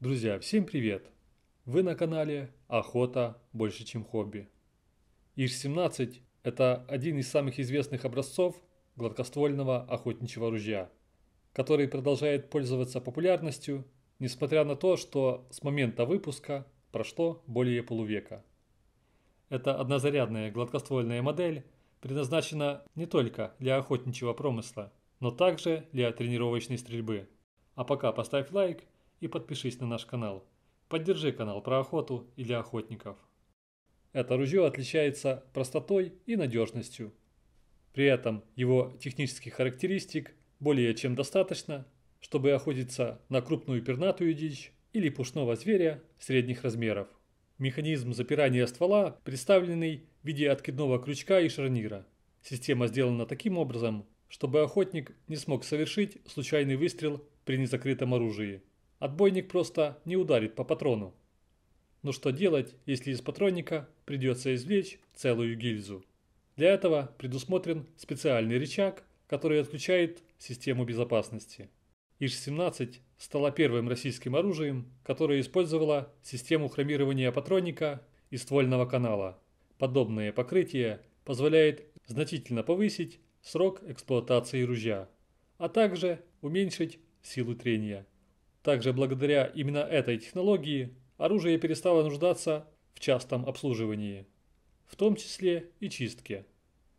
Друзья, всем привет! Вы на канале «Охота больше, чем хобби». ИЖ-17 – это один из самых известных образцов гладкоствольного охотничьего ружья, который продолжает пользоваться популярностью, несмотря на то, что с момента выпуска прошло более полувека. Это однозарядная гладкоствольная модель предназначена не только для охотничьего промысла, но также для тренировочной стрельбы. А пока поставь лайк – и подпишись на наш канал. Поддержи канал про охоту и для охотников. Это ружье отличается простотой и надежностью. При этом его технических характеристик более чем достаточно, чтобы охотиться на крупную пернатую дичь или пушного зверя средних размеров. Механизм запирания ствола представленный в виде откидного крючка и шарнира. Система сделана таким образом, чтобы охотник не смог совершить случайный выстрел при незакрытом оружии. Отбойник просто не ударит по патрону. Но что делать, если из патронника придется извлечь целую гильзу? Для этого предусмотрен специальный рычаг, который отключает систему безопасности. ИЖ-17 стала первым российским оружием, которое использовало систему хромирования патронника и ствольного канала. Подобное покрытие позволяет значительно повысить срок эксплуатации ружья, а также уменьшить силу трения. Также благодаря именно этой технологии оружие перестало нуждаться в частом обслуживании, в том числе и чистке.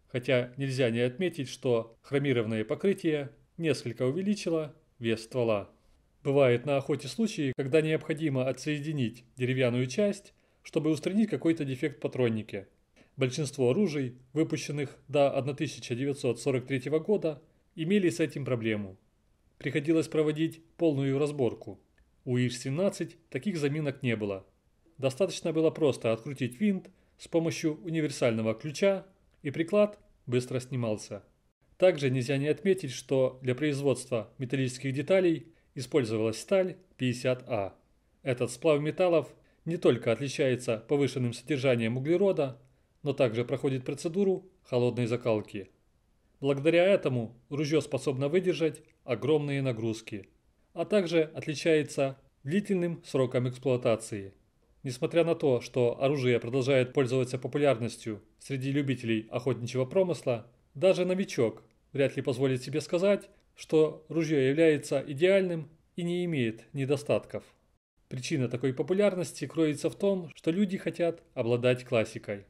Хотя нельзя не отметить, что хромированное покрытие несколько увеличило вес ствола. Бывает на охоте случаи, когда необходимо отсоединить деревянную часть, чтобы устранить какой-то дефект патронники. Большинство оружий, выпущенных до 1943 года, имели с этим проблему приходилось проводить полную разборку. У ИР-17 таких заминок не было. Достаточно было просто открутить винт с помощью универсального ключа, и приклад быстро снимался. Также нельзя не отметить, что для производства металлических деталей использовалась сталь 50А. Этот сплав металлов не только отличается повышенным содержанием углерода, но также проходит процедуру холодной закалки. Благодаря этому ружье способно выдержать огромные нагрузки, а также отличается длительным сроком эксплуатации. Несмотря на то, что оружие продолжает пользоваться популярностью среди любителей охотничьего промысла, даже новичок вряд ли позволит себе сказать, что ружье является идеальным и не имеет недостатков. Причина такой популярности кроется в том, что люди хотят обладать классикой,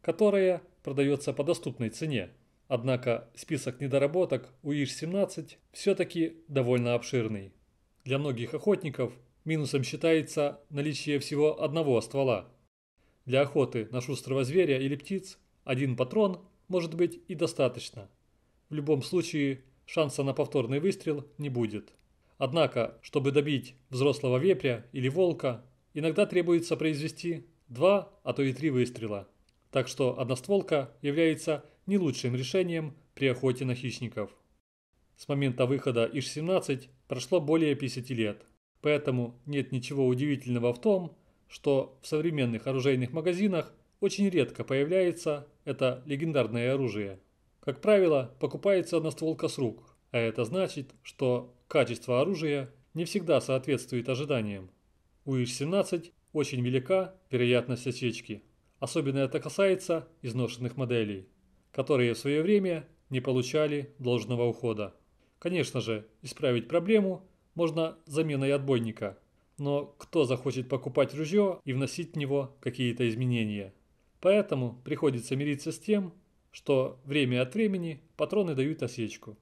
которая продается по доступной цене. Однако список недоработок у ИШ-17 все-таки довольно обширный. Для многих охотников минусом считается наличие всего одного ствола. Для охоты на шустрого зверя или птиц один патрон может быть и достаточно. В любом случае шанса на повторный выстрел не будет. Однако, чтобы добить взрослого вепря или волка, иногда требуется произвести два, а то и три выстрела. Так что одностволка является не лучшим решением при охоте на хищников. С момента выхода ИШ-17 прошло более 50 лет, поэтому нет ничего удивительного в том, что в современных оружейных магазинах очень редко появляется это легендарное оружие. Как правило, покупается одностволка с рук, а это значит, что качество оружия не всегда соответствует ожиданиям. У ИШ-17 очень велика вероятность осечки. Особенно это касается изношенных моделей которые в свое время не получали должного ухода. Конечно же, исправить проблему можно заменой отбойника, но кто захочет покупать ружье и вносить в него какие-то изменения? Поэтому приходится мириться с тем, что время от времени патроны дают осечку.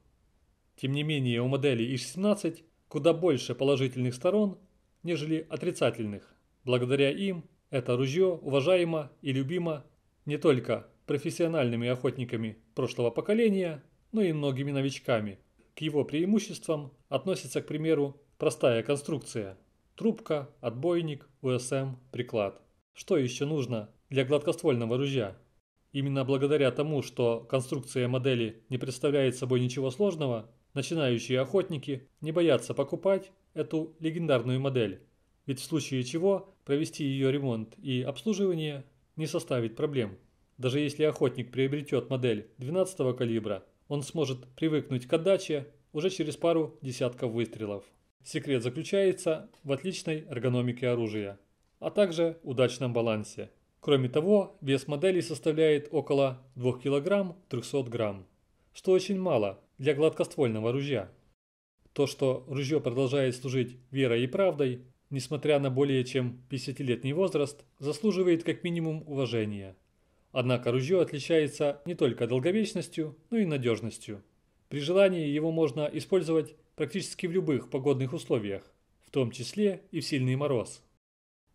Тем не менее, у модели ИШ-17 куда больше положительных сторон, нежели отрицательных. Благодаря им это ружье уважаемо и любимо не только профессиональными охотниками прошлого поколения, но ну и многими новичками. К его преимуществам относится, к примеру, простая конструкция – трубка, отбойник, УСМ, приклад. Что еще нужно для гладкоствольного ружья? Именно благодаря тому, что конструкция модели не представляет собой ничего сложного, начинающие охотники не боятся покупать эту легендарную модель, ведь в случае чего провести ее ремонт и обслуживание не составит проблем. Даже если охотник приобретет модель 12 калибра, он сможет привыкнуть к отдаче уже через пару десятков выстрелов. Секрет заключается в отличной эргономике оружия, а также удачном балансе. Кроме того, вес модели составляет около 2 кг 300 грамм, что очень мало для гладкоствольного ружья. То, что ружье продолжает служить верой и правдой, несмотря на более чем 50-летний возраст, заслуживает как минимум уважения. Однако ружье отличается не только долговечностью, но и надежностью. При желании его можно использовать практически в любых погодных условиях, в том числе и в сильный мороз.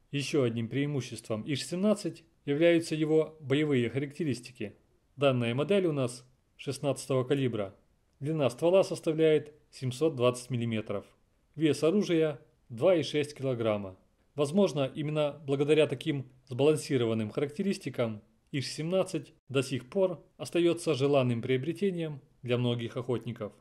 Еще одним преимуществом ИШ-17 являются его боевые характеристики. Данная модель у нас 16 калибра. Длина ствола составляет 720 мм. Вес оружия 2,6 кг. Возможно, именно благодаря таким сбалансированным характеристикам иж 17 до сих пор остается желанным приобретением для многих охотников.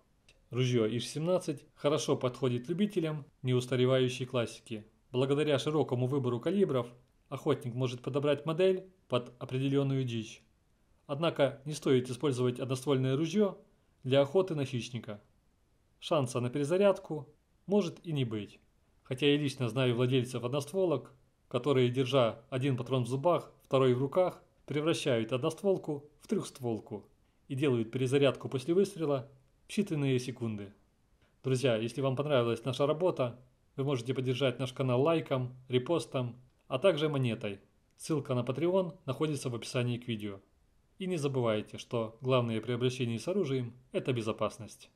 Ружье иж 17 хорошо подходит любителям неустаревающей классики. Благодаря широкому выбору калибров охотник может подобрать модель под определенную дичь. Однако не стоит использовать одноствольное ружье для охоты на хищника. Шанса на перезарядку может и не быть. Хотя я лично знаю владельцев одностволок, которые, держа один патрон в зубах, второй в руках, превращают одностволку в трехстволку и делают перезарядку после выстрела в считанные секунды. Друзья, если вам понравилась наша работа, вы можете поддержать наш канал лайком, репостом, а также монетой. Ссылка на Patreon находится в описании к видео. И не забывайте, что главное при обращении с оружием – это безопасность.